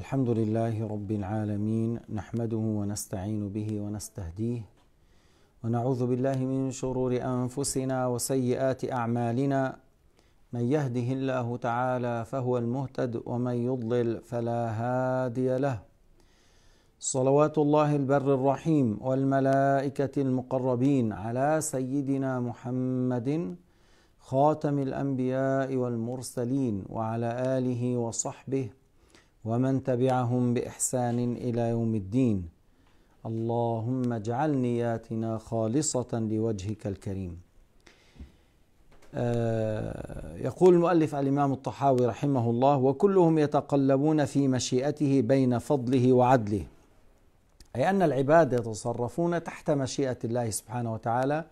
الحمد لله رب العالمين نحمده ونستعين به ونستهديه ونعوذ بالله من شرور انفسنا وسيئات اعمالنا من يهده الله تعالى فهو المهتد ومن يضلل فلا هادي له صلوات الله البر الرحيم والملائكه المقربين على سيدنا محمد خاتم الانبياء والمرسلين وعلى اله وصحبه ومن تبعهم باحسان الى يوم الدين اللهم اجعل نياتنا خالصه لوجهك الكريم آه، يقول المؤلف الامام الطحاوي رحمه الله وكلهم يتقلبون في مشيئته بين فضله وعدله اي ان العباد يتصرفون تحت مشيئه الله سبحانه وتعالى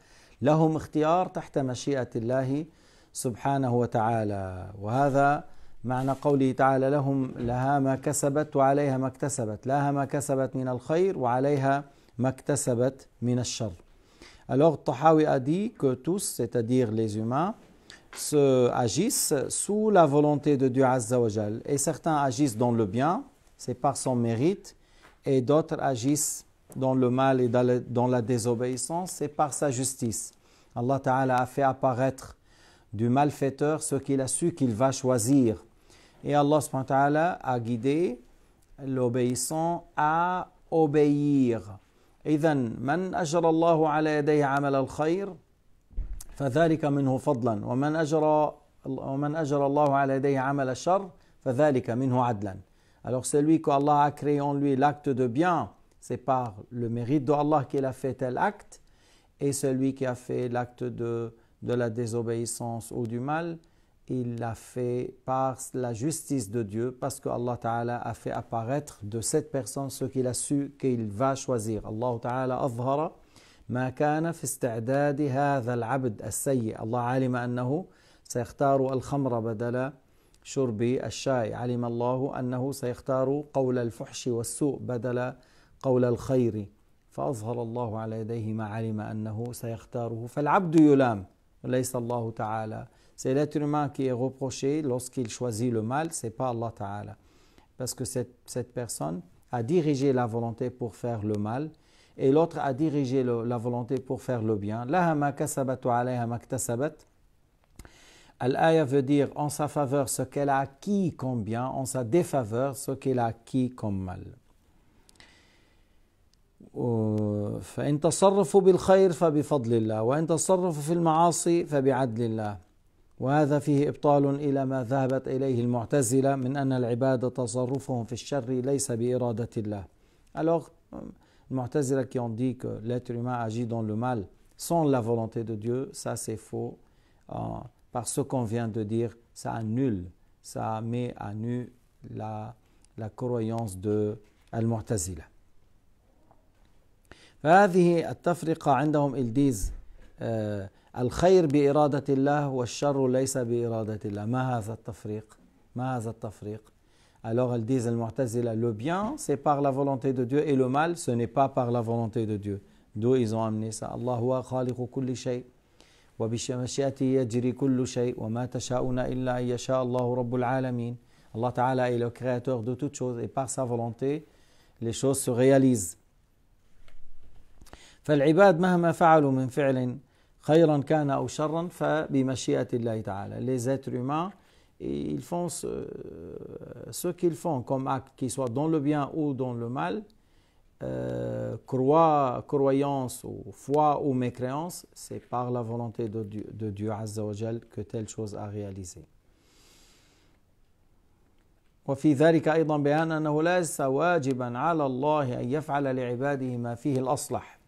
لهم اختيار تحت مشيئه الله سبحانه وتعالى وهذا Alors Tahawi a dit que tous, c'est-à-dire les humains, se agissent sous la volonté de Dieu Azza wa Jal. Et certains agissent dans le bien, c'est par son mérite, et d'autres agissent dans le mal et dans la désobéissance, c'est par sa justice. Allah Ta'ala a fait apparaître du malfaiteur ce qu'il a su qu'il va choisir. Et Allah subhanahu a guidé l'obéissant à obéir. إذا من أجر الله على يديه عمل الخير فذلك منه فضلا ومن أجر ومن أجر الله على يديه عمل الشر فذلك منه عدلا Alors celui que Allah a créé en lui l'acte de bien, c'est par le mérite d'Allah Allah qu'il a fait tel acte, et celui qui a fait l'acte de, de la désobéissance ou du mal, il l'a fait par la justice de Dieu, parce que Allah Ta'ala a fait apparaître de cette personne ce qu'il a su qu'il va choisir. Allah Ta'ala أظهر ما كان في استعداد هذا العبد السيء الله علم أنه سيختار الخمر بدل شرب الشاي علم الله أنه سيختار قول الفحش والسوء بدل قول الخير فأظهر الله على يديه ما علم أنه سيختاره فالعبد يلام وليس الله تعالى C'est l'être humain qui est reproché lorsqu'il choisit le mal, c'est pas Allah Ta'ala. Parce que cette, personne a dirigé la volonté pour faire le mal et l'autre a dirigé la volonté pour faire le bien. Al-Aya veut dire en sa faveur ce qu'elle a acquis comme bien, en sa défaveur ce qu'elle a acquis comme mal. فإن بالخير فبفضل الله وإن في المعاصي فبعدل الله وهذا فيه ابطال الى ما ذهبت اليه المعتزله من ان العباد تصرفهم في الشر ليس باراده الله. Alors, المعتزله qui ont dit que l'être humain agit dans le mal sans la volonté de Dieu, ça c'est faux. Euh, par ce qu'on vient de dire, ça annule, ça met à nu la, la croyance de المعتزله. فهذه التفرقه عندهم ils disent euh, الخير بإرادة الله والشر ليس بإرادة الله ما هذا التفريق ما هذا التفريق Alors elles disent, al le bien, c'est par la volonté de Dieu, et le mal, ce n'est pas par la volonté de Dieu. D'où ils ont amené ça. Allahu khaliqu kulli shay. Wa bi yajri kullu shay. Wa ma tasha'una illa yasha Allahu rabbul alamin. Allah Ta'ala est le créateur de toutes choses, et par sa volonté, les choses se réalisent. فالعباد مهما فعلوا من فعل خيرا كان أو شرا فبمشيئة الله تعالى les êtres humains ils font ce, ce qu'ils font comme acte qu'ils soient dans le bien ou dans le mal euh, croix, croyance ou foi ou mécréance, c'est par la volonté de Dieu, de Dieu Azzawajal que telle chose a réalisé. وفي ذلك أيضا بيان أنه ليس واجبا على الله أن يفعل لعباده ما فيه الأصلح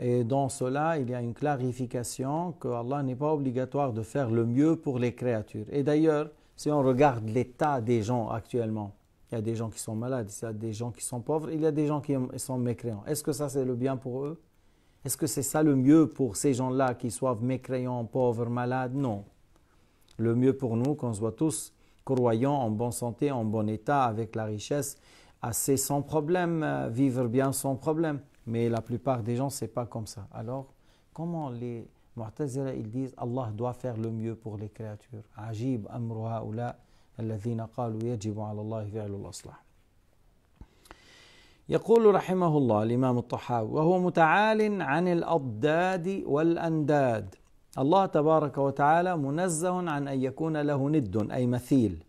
et dans cela, il y a une clarification que Allah n'est pas obligatoire de faire le mieux pour les créatures. Et d'ailleurs, si on regarde l'état des gens actuellement, il y a des gens qui sont malades, il y a des gens qui sont pauvres, il y a des gens qui sont mécréants. Est-ce que ça c'est le bien pour eux Est-ce que c'est ça le mieux pour ces gens-là qui soient mécréants, pauvres, malades Non. Le mieux pour nous, qu'on soit tous croyants, en bonne santé, en bon état, avec la richesse, assez sans problème, euh, vivre bien sans problème. Mais la plupart des gens, ce n'est pas comme ça. Alors, comment les Mu'tazira, ils disent Allah doit faire le mieux pour les créatures. Ajib amru haoula alladhina qalu yajibu ala Allah fi'lu al-aslah. يقول رحمه الله الإمام الطحاوي وهو متعال عن الأضداد والأنداد الله تبارك وتعالى منزه عن أن يكون له ند أي مثيل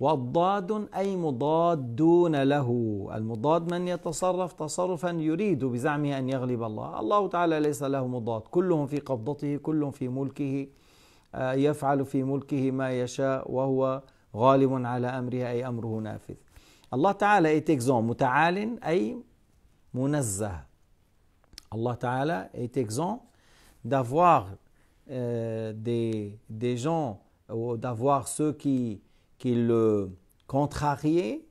والضاد أي مضادون له المضاد من يتصرف تصرفا يريد بزعمه أن يغلب الله الله تعالى ليس له مضاد كلهم في قبضته كلهم في ملكه آه، يفعل في ملكه ما يشاء وهو غالب على أمره أي أمره نافذ الله تعالى ايتكزون متعال أي منزه الله تعالى est دافوار d'avoir euh, des, des gens, d'avoir ceux qui qui le contrariaient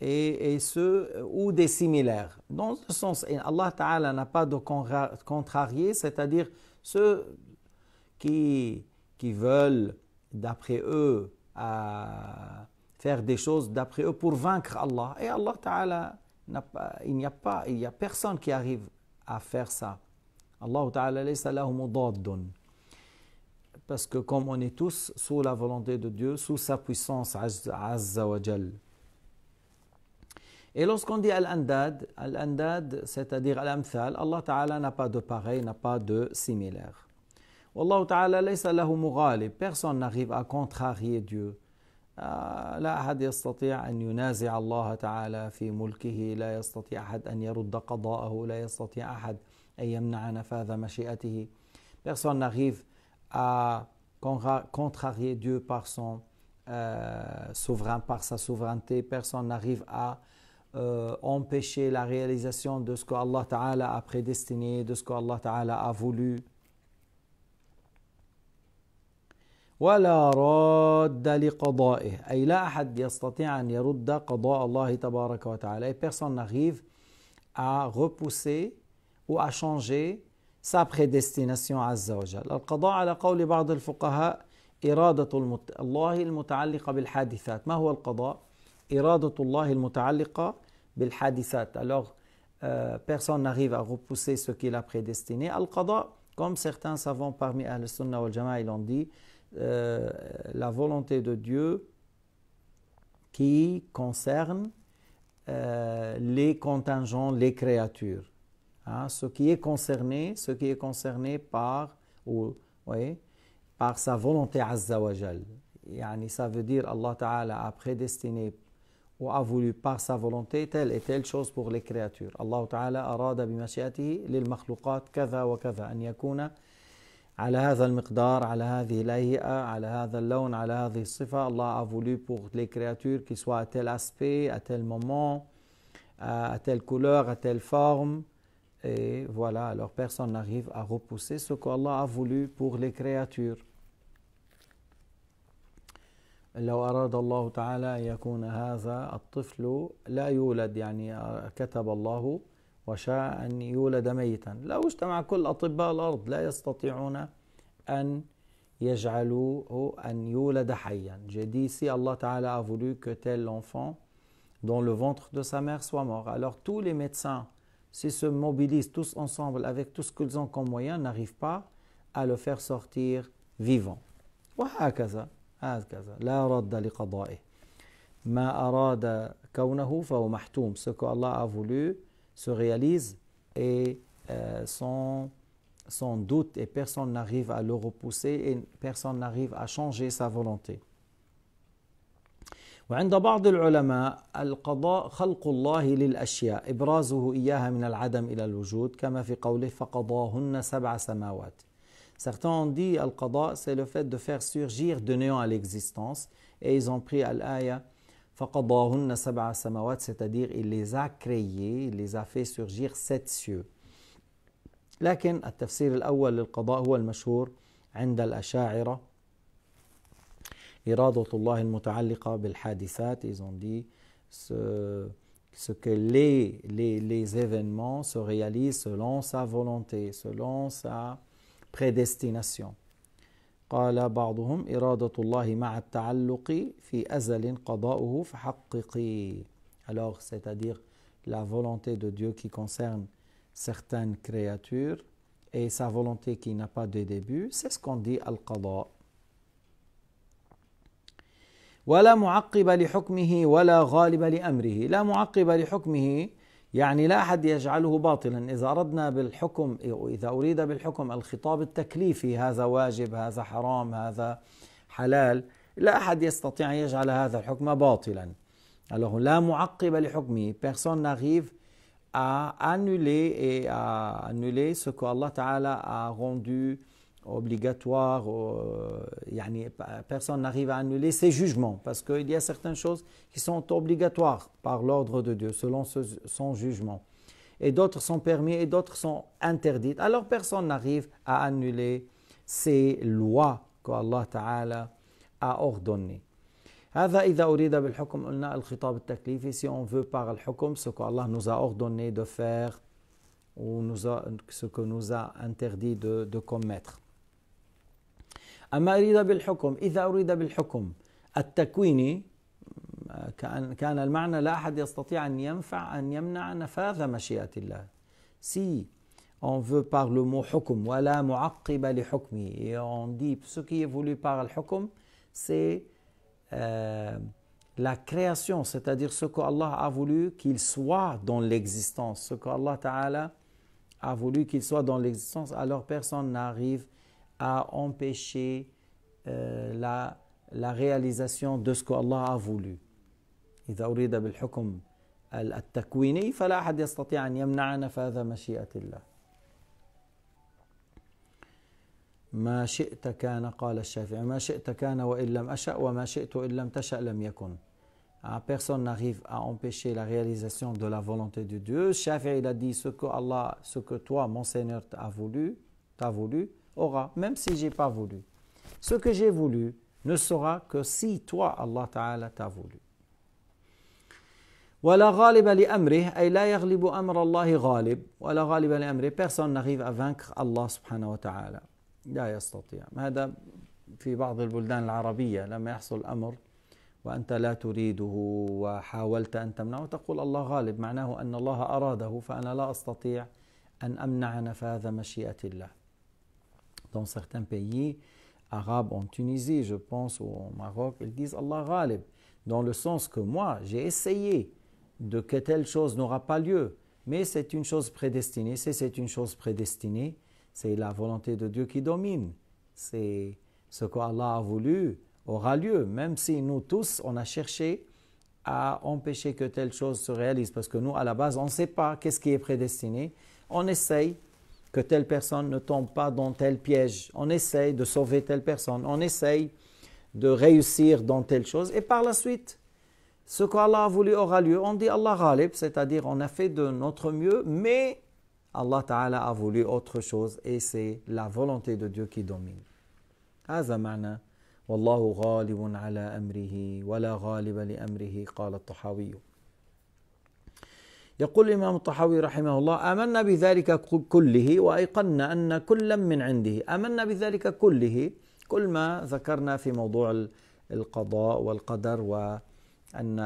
et, ceux ou des similaires. Dans ce sens, Allah Ta'ala n'a pas de contrariés, c'est-à-dire ceux qui, qui veulent, d'après eux, à faire des choses d'après eux pour vaincre Allah. Et Allah Ta'ala, il n'y a pas, il y a personne qui arrive à faire ça. Allah Ta'ala, parce que comme on est tous sous la volonté de Dieu, sous sa puissance Azza wa Et lorsqu'on dit Al-Andad, Al-Andad, c'est-à-dire Al-Amthal, Allah Ta'ala n'a pas de pareil, n'a pas de similaire. Wallahu Ta'ala laysa lahu mughalib, personne n'arrive à contrarier Dieu. لا أحد يستطيع أن ينازع الله تعالى في ملكه لا يستطيع أحد أن يرد قضاءه لا يستطيع أحد أن يمنع نفاذ مشيئته personne n'arrive à contrarier Dieu par son euh, souverain, par sa souveraineté. Personne n'arrive à euh, empêcher la réalisation de ce que Allah Ta'ala a prédestiné, de ce que Allah Ta'ala a voulu. يستطيع يرد قضاء الله تبارك وتعالى personne n'arrive à repousser ou à changer سابخي ديستيناسيون عز وجل القضاء على قول بعض الفقهاء إرادة المت... الله المتعلقة بالحادثات ما هو القضاء؟ إرادة الله المتعلقة بالحادثات alors personne n'arrive à repousser ce qu'il a prédestiné القضاء comme certains savants parmi Ahl Sunnah wal Jama'a l'ont dit la volonté de Dieu qui concerne les contingents, les créatures. hein, ce qui est concerné, ce qui est concerné par, ou, oui, par sa volonté azawajal, wa yani, ça veut dire Allah Ta'ala a prédestiné ou a voulu par sa volonté telle et telle chose pour les créatures. Allah Ta'ala arada mashiatihi lil makhluqat kaza wa kaza an yakuna على هذا المقدار على هذه الهيئة على هذا اللون على هذه الصفة الله a voulu pour les créatures qui soient à tel aspect à tel moment à telle couleur à telle forme et voilà, alors personne n'arrive à repousser ce qu'Allah a voulu pour les créatures. لو أراد الله تعالى أن يكون هذا الطفل لا يولد يعني كتب الله وشاء أن يولد ميتا لو اجتمع كل أطباء الأرض لا يستطيعون أن يجعلوه أن يولد حيا J'ai dit si Allah a voulu que tel enfant dans le ventre de sa mère soit mort. Alors tous les médecins s'ils se mobilisent tous ensemble avec tout ce qu'ils ont comme moyen, n'arrivent pas à le faire sortir vivant. ce que Allah a voulu se réalise et euh, son doute et personne n'arrive à le repousser et personne n'arrive à changer sa volonté وعند بعض العلماء القضاء خلق الله للاشياء ابرازه اياها من العدم الى الوجود كما في قوله فقضاهن سبع سماوات Certains ont dit Al-Qadha, c'est le fait de faire surgir de néant à l'existence. Et ils ont pris Al-Aya, Faqadahunna sab'a samawat, c'est-à-dire il les a créés, il les a fait surgir sept cieux. لكن التفسير الأول للقضاء هو المشهور عند الأشاعرة ils ont dit ce, ce que les, les, événements se réalisent selon sa volonté, selon sa prédestination. alors c'est-à-dire la volonté de Dieu qui concerne certaines créatures et sa volonté qui n'a pas de début c'est ce qu'on dit al-qada ولا معقب لحكمه ولا غالب لامره لا معقب لحكمه يعني لا احد يجعله باطلا اذا اردنا بالحكم اذا اريد بالحكم الخطاب التكليفي هذا واجب هذا حرام هذا حلال لا احد يستطيع ان يجعل هذا الحكم باطلا Alors لا معقب لحكمه personne n'arrive à annuler et à annuler ce que Allah Ta'ala a rendu obligatoire, euh, personne n'arrive à annuler ses jugements, parce qu'il y a certaines choses qui sont obligatoires par l'ordre de Dieu, selon son jugement. Et d'autres sont permis et d'autres sont interdites. Alors personne n'arrive à annuler ces lois qu'Allah Ta'ala a ordonnées. هذا si on veut par le hukm ce que Allah nous a ordonné de faire ou nous ce que nous a interdit de commettre. أما أريد بالحكم إذا أريد بالحكم التكويني كان كان المعنى لا أحد يستطيع أن ينفع أن يمنع نفاذ مشيئة الله. Si on veut par le mot حكم ولا معقب لحكمه et on dit ce qui est voulu par le حكم c'est euh, la création, c'est-à-dire ce que Allah a voulu qu'il soit dans l'existence, ce que Allah Ta'ala a voulu qu'il soit dans l'existence, alors personne n'arrive à empêcher euh, la, la réalisation de ce que Allah a voulu. إذا أريد بالحكم التكويني فلا أحد يستطيع أن يمنع نفاذ مشيئة الله. ما شئت كان قال الشافعي ما شئت كان وإن لم أشأ وما شئت إن لم تشأ لم يكن. personne n'arrive à empêcher la réalisation de la volonté de Dieu. Shafi'i il a dit ce que Allah, ce que toi, mon Seigneur, t'a voulu, t'a voulu, aura, même si je n'ai pas voulu. Ce que j'ai voulu ne sera que si toi, Allah Ta'ala, t'as voulu. Personne n'arrive à vaincre Allah سبحانه وتعالى لا يستطيع هذا في بعض البلدان العربية لما يحصل أمر وأنت لا تريده وحاولت أن تمنعه تقول الله غالب معناه أن الله أراده فأنا لا أستطيع أن أمنع نفاذ مشيئة الله dans certains pays arabes, en Tunisie, je pense, ou au Maroc, ils disent Allah ghalib, dans le sens que moi, j'ai essayé de que telle chose n'aura pas lieu, mais c'est une chose prédestinée. Si c'est une chose prédestinée, c'est la volonté de Dieu qui domine. C'est ce que Allah a voulu aura lieu, même si nous tous, on a cherché à empêcher que telle chose se réalise, parce que nous, à la base, on ne sait pas qu'est-ce qui est prédestiné. On essaye, que telle personne ne tombe pas dans tel piège. On essaye de sauver telle personne. On essaye de réussir dans telle chose. Et par la suite, ce qu'Allah a voulu aura lieu. On dit Allah ghalib, c'est-à-dire on a fait de notre mieux, mais Allah Ta'ala a voulu autre chose et c'est la volonté de Dieu qui domine. ala amrihi, wa la li amrihi يقول الإمام الطحاوي رحمه الله آمنا بذلك كله وأيقنا أن كلا من عنده آمنا بذلك كله كل ما ذكرنا في موضوع القضاء والقدر وأن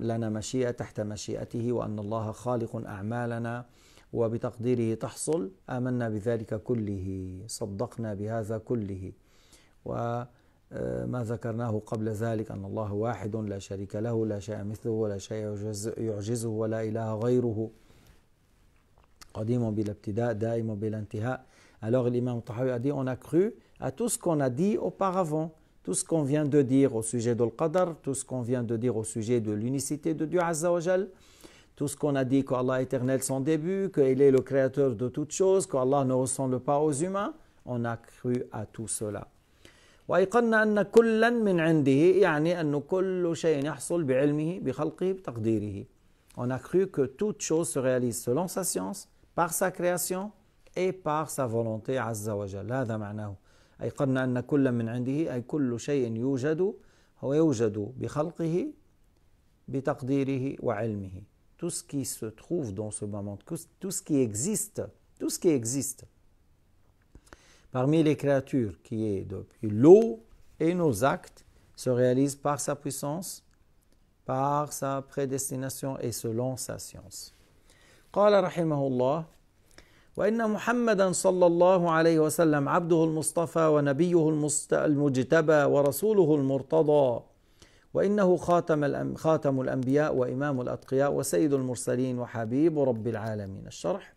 لنا مشيئة تحت مشيئته وأن الله خالق أعمالنا وبتقديره تحصل آمنا بذلك كله صدقنا بهذا كله و Alors l'imam Tahawi a dit, on a cru à tout ce qu'on a dit auparavant, tout ce qu'on vient de dire au sujet de qadar tout ce qu'on vient de dire au sujet de l'unicité de Dieu Azza wa tout ce qu'on a dit qu'Allah est éternel son début, qu'il est le créateur de toutes choses, qu'Allah ne ressemble pas aux humains, on a cru à tout cela. وأيقنا أن كلا من عنده يعني أن كل شيء يحصل بعلمه بخلقه بتقديره On a cru que toute chose se réalise selon sa science, par sa création et par sa volonté هذا معناه أيقنا أن كلا من عنده أي كل شيء يوجد هو يوجد بخلقه بتقديره وعلمه tout ce qui se trouve dans ce moment, tout ce qui existe, tout ce qui existe parmi les créatures qui est depuis l'eau et nos actes se réalisent par sa puissance, par sa prédestination et selon sa science. قال رحمه الله وان محمدا صلى الله عليه وسلم عبده المصطفى ونبيه المجتبى ورسوله المرتضى وانه خاتم خاتم الانبياء وامام الاتقياء وسيد المرسلين وحبيب رب العالمين الشرح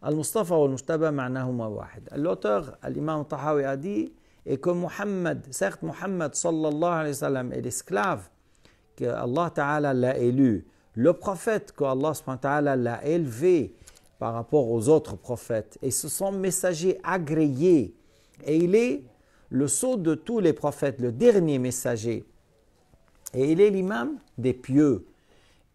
Al-Mustafa al mustaba ma'nahuma wahid. L'auteur, l'imam Tahawi a dit, et que Muhammad, certes Muhammad sallallahu alayhi wa sallam est l'esclave que Allah Ta'ala l'a élu, le prophète que Allah Ta'ala l'a élevé par rapport aux autres prophètes, et ce sont messagers agréés, et il est le sceau de tous les prophètes, le dernier messager, et il est l'imam des pieux.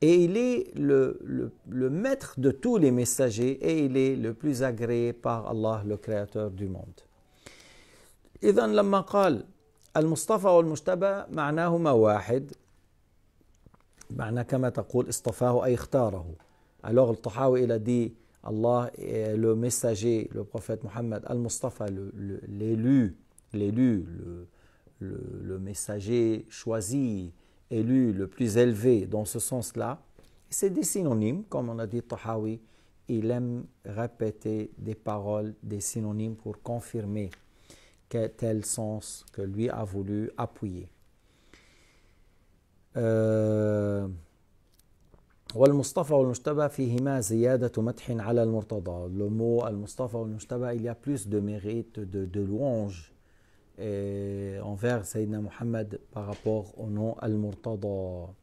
Et il est le, le, le, maître de tous les messagers et il est le plus agréé par Allah, le créateur du monde. dit « إذا لما قال المصطفى والمجتبى معناهما واحد معنى كما تقول il أي اختاره alors الطحاوي il a dit Allah est le messager le prophète Mohammed al l'élu l'élu le, le messager choisi élu le plus élevé dans ce sens-là. C'est des synonymes, comme on a dit Tahawi, il aime répéter des paroles, des synonymes pour confirmer quel tel sens que lui a voulu appuyer. Euh, le mot al-Mustafa al il y a plus de mérite, de, de louange envers Sayyidina Muhammad par rapport au nom Al-Murtada.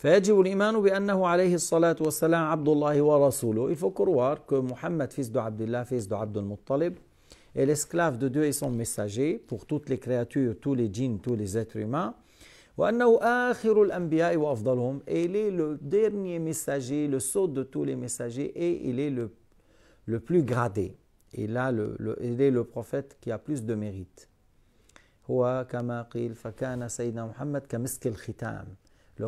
فيجب الإيمان بأنه عليه الصلاة والسلام عبد الله ورسوله. Il faut croire que Muhammad, fils de Abdullah, fils de Abdul Muttalib, est l'esclave de Dieu et son messager pour toutes les créatures, tous les djinns, tous les êtres humains. وأنه آخر الأنبياء وأفضلهم. Et il est le dernier messager, le saut de tous les messagers et il est le, le plus gradé. Et là, le, le, il est le prophète qui a plus de mérite. Le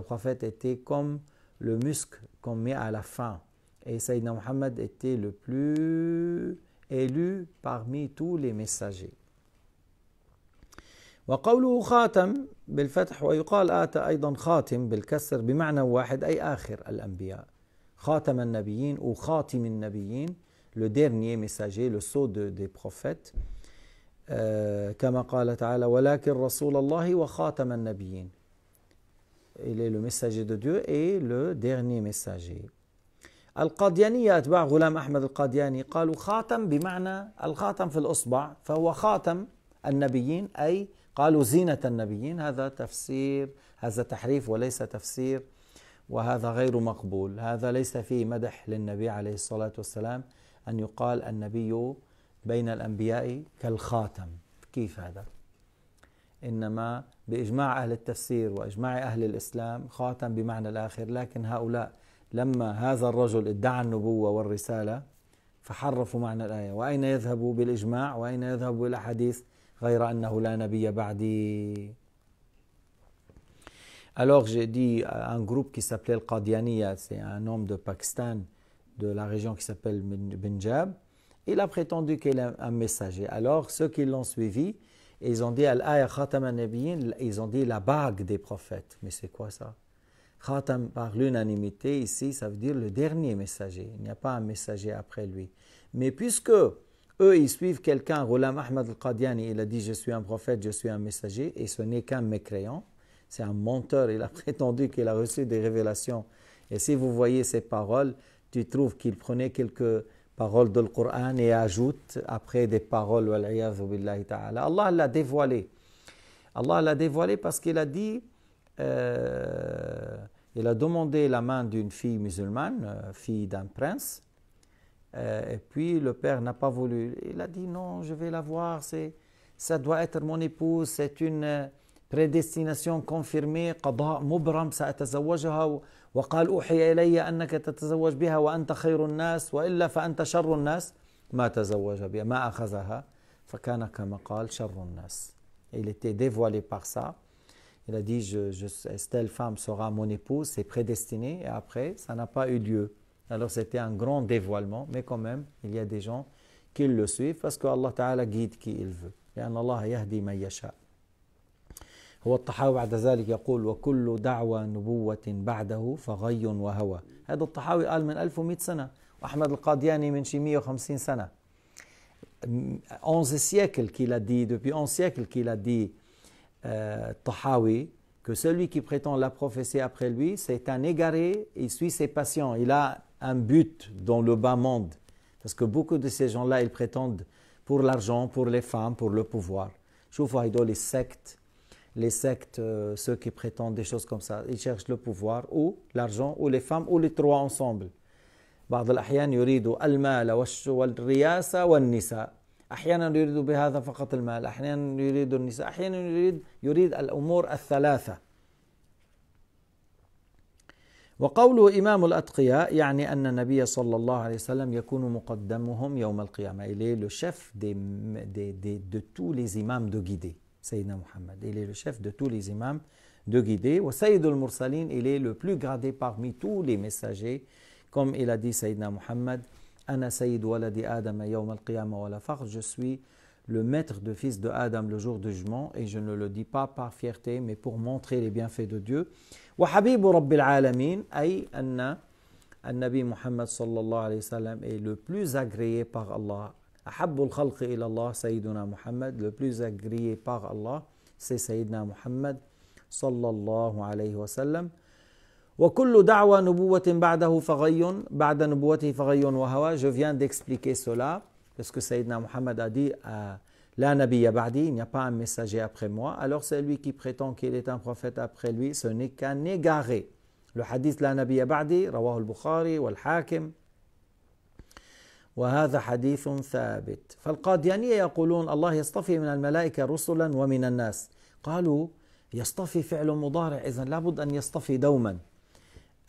prophète était comme le musc qu'on met à la fin. Et Sayyidina Muhammad était le plus élu parmi tous les messagers. وقوله خاتم بالفتح ويقال آتى أيضا خاتم بالكسر بمعنى واحد أي آخر الأنبياء خاتم النبيين وخاتم النبيين le dernier messager, le sceau de, des prophètes. Euh, كما قال تعالى ولكن رسول الله وخاتم النبيين il est le messager de Dieu et le dernier messager القاديانية أتباع غلام أحمد القادياني قالوا خاتم بمعنى الخاتم في الأصبع فهو خاتم النبيين أي قالوا زينة النبيين هذا تفسير هذا تحريف وليس تفسير وهذا غير مقبول هذا ليس فيه مدح للنبي عليه الصلاة والسلام أن يقال النبي بين الأنبياء كالخاتم كيف هذا؟ إنما بإجماع أهل التفسير وإجماع أهل الإسلام خاتم بمعنى الآخر لكن هؤلاء لما هذا الرجل ادعى النبوة والرسالة فحرفوا معنى الآية وأين يذهبوا بالإجماع وأين يذهبوا بالأحاديث غير أنه لا نبي بعدي Alors j'ai dit un groupe qui s'appelait le Qadianiyat, c'est un homme de Pakistan, de la région qui s'appelle ben, Benjab, il a prétendu qu'il est un messager. Alors ceux qui l'ont suivi, ils ont dit ils ont dit la bague des prophètes. Mais c'est quoi ça Khatam par l'unanimité ici, ça veut dire le dernier messager. Il n'y a pas un messager après lui. Mais puisque eux, ils suivent quelqu'un, Ghulam Ahmad al-Qadiani, il a dit je suis un prophète, je suis un messager, et ce n'est qu'un mécréant. C'est un menteur, il a prétendu qu'il a reçu des révélations. Et si vous voyez ces paroles, tu trouves qu'il prenait quelques paroles du Coran et ajoute après des paroles, Allah l'a dévoilé. Allah l'a dévoilé parce qu'il a dit, euh, il a demandé la main d'une fille musulmane, euh, fille d'un prince, euh, et puis le père n'a pas voulu. Il a dit non, je vais la voir, c'est, ça doit être mon épouse, c'est une, بريديستيناسيون كونفيرمي قضاء مبرم سأتزوجها وقال أوحي إلي أنك تتزوج بها وأنت خير الناس وإلا فأنت شر الناس ما تزوج بها ما أخذها فكان كما قال شر الناس Il était dévoilé par ça. Il a dit, je, je, telle femme sera mon épouse, c'est prédestiné, et après, ça n'a pas eu lieu. Alors c'était un grand dévoilement, mais quand même, il y a des gens qui le suivent parce que Allah Ta'ala guide qui il veut. Et Allah yahdi ma yasha. هو الطحاوي بعد ذلك يقول وكل دعوى نبوة بعده فغي وهوى هذا الطحاوي قال من 1100 سنة وأحمد القادياني من شي 150 سنة 11 siècles qu'il a dit, depuis 11 siècles qu'il a dit الطحاوي euh, que celui qui prétend la prophétie après lui, c'est un égaré, il suit ses passions, il a un but dans le bas monde. Parce que beaucoup de ces gens-là, ils prétendent pour l'argent, pour les femmes, pour le pouvoir. Je vois, les sectes, les sectes, euh, ceux qui prétendent des choses comme ça. Ils cherchent le pouvoir ou l'argent ou les femmes ou les trois ensemble. بعض الأحيان يريد المال والرياسة والنساء أحيانا يريد بهذا فقط المال أحيانا يريد النساء أحيانا يريد, يريد الأمور الثلاثة وقوله إمام الأتقياء يعني أن النبي صلى الله عليه وسلم يكون مقدمهم يوم القيامة. Il est دي, دي, دي, دي, دي de tous les imams de Sayyidina Muhammad. Il est le chef de tous les imams de guider. Wa Sayyidul mursalin il est le plus gradé parmi tous les messagers. Comme il a dit Sayyidina Muhammad, Ana Sayyid waladi Adam yawm al-qiyamah wa la Je suis le maître de fils de Adam le jour du jugement, et je ne le dis pas par fierté, mais pour montrer les bienfaits de Dieu. Wa Habibu Rabbil Alamin, ay anna. Al-Nabi Muhammad sallallahu alayhi wa sallam est le plus agréé par Allah احب الخلق الى الله سيدنا محمد لو بلوز اغريي باغ الله سي سيدنا محمد صلى الله عليه وسلم وكل دعوه نبوه بعده فغي بعد نبوته فغي وهوى جو فيان ديكسبليكي سولا باسكو سيدنا محمد ادي لا نبي بعدي il n'y a pas un messager après moi alors c'est lui qui prétend qu'il est un prophète après lui ce n'est qu'un égaré le hadith بعدي رواه البخاري والحاكم وهذا حديث ثابت فالقاديانية يقولون الله يصطفي من الملائكة رسلا ومن الناس قالوا يصطفي فعل مضارع إذا لابد أن يصطفي دوما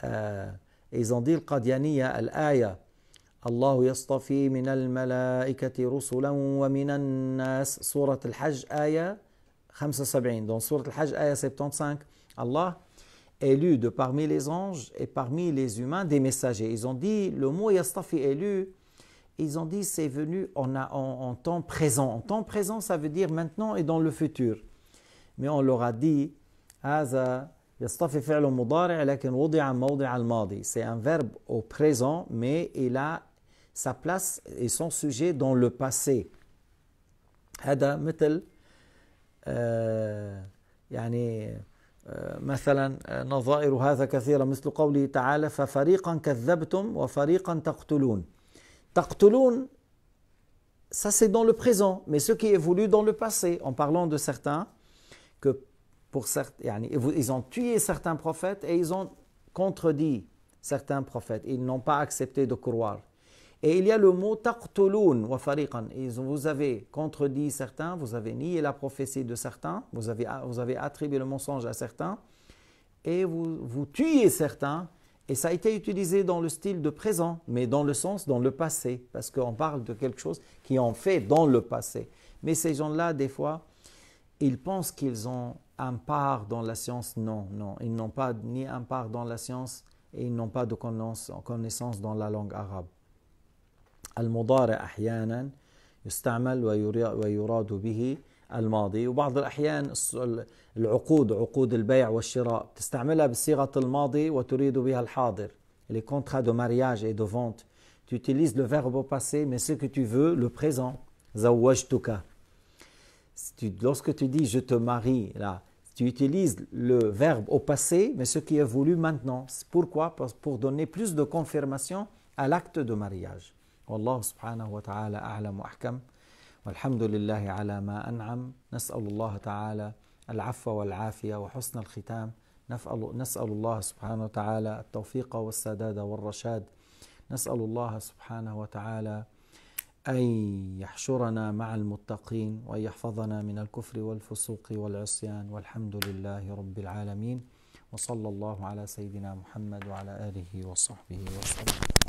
آه، إذا دي القاديانية الآية الله يصطفي من الملائكة رسلا ومن الناس سورة الحج آية 75 دون سورة الحج آية 75 الله élu de parmi les anges et parmi les humains des messagers. Ils ont dit le mot Yastafi élu Ils ont dit c'est venu en, en, temps présent. En temps présent, ça veut dire maintenant et dans le futur. Mais on leur a dit c'est un verbe au présent, mais il a sa place et son sujet dans le passé. هذا مثل يعني مثلا نظائر هذا كثيرة مثل قوله تعالى ففريقا كذبتم وفريقا تقتلون Taqtulun, ça c'est dans le présent, mais ce qui est voulu dans le passé, en parlant de certains, que pour certains, ils ont tué certains prophètes et ils ont contredit certains prophètes. Ils n'ont pas accepté de croire. Et il y a le mot taqtulun wa Vous avez contredit certains, vous avez nié la prophétie de certains, vous avez, attribué le mensonge à certains, et vous, vous tuez certains et ça a été utilisé dans le style de présent, mais dans le sens dans le passé, parce qu'on parle de quelque chose qui en fait dans le passé. Mais ces gens-là, des fois, ils pensent qu'ils ont un part dans la science. Non, non, ils n'ont pas ni un part dans la science et ils n'ont pas de connaissance, dans la langue arabe. al الماضي وبعض العقود عقود البيع والشراء تستعملها الماضي وتريد بها les contrats de mariage et de vente tu utilises le verbe au passé mais ce que tu veux le présent lorsque tu dis je te marie là tu utilises le verbe au passé, mais ce qui est voulu maintenant. Pourquoi Pour donner plus de confirmation à l'acte de mariage. Allah subhanahu wa ta'ala a'lam wa ahkam. والحمد لله على ما أنعم نسأل الله تعالى العفو والعافية وحسن الختام نسأل, نسأل الله سبحانه وتعالى التوفيق والسداد والرشاد نسأل الله سبحانه وتعالى أن يحشرنا مع المتقين وأن يحفظنا من الكفر والفسوق والعصيان والحمد لله رب العالمين وصلى الله على سيدنا محمد وعلى آله وصحبه وسلم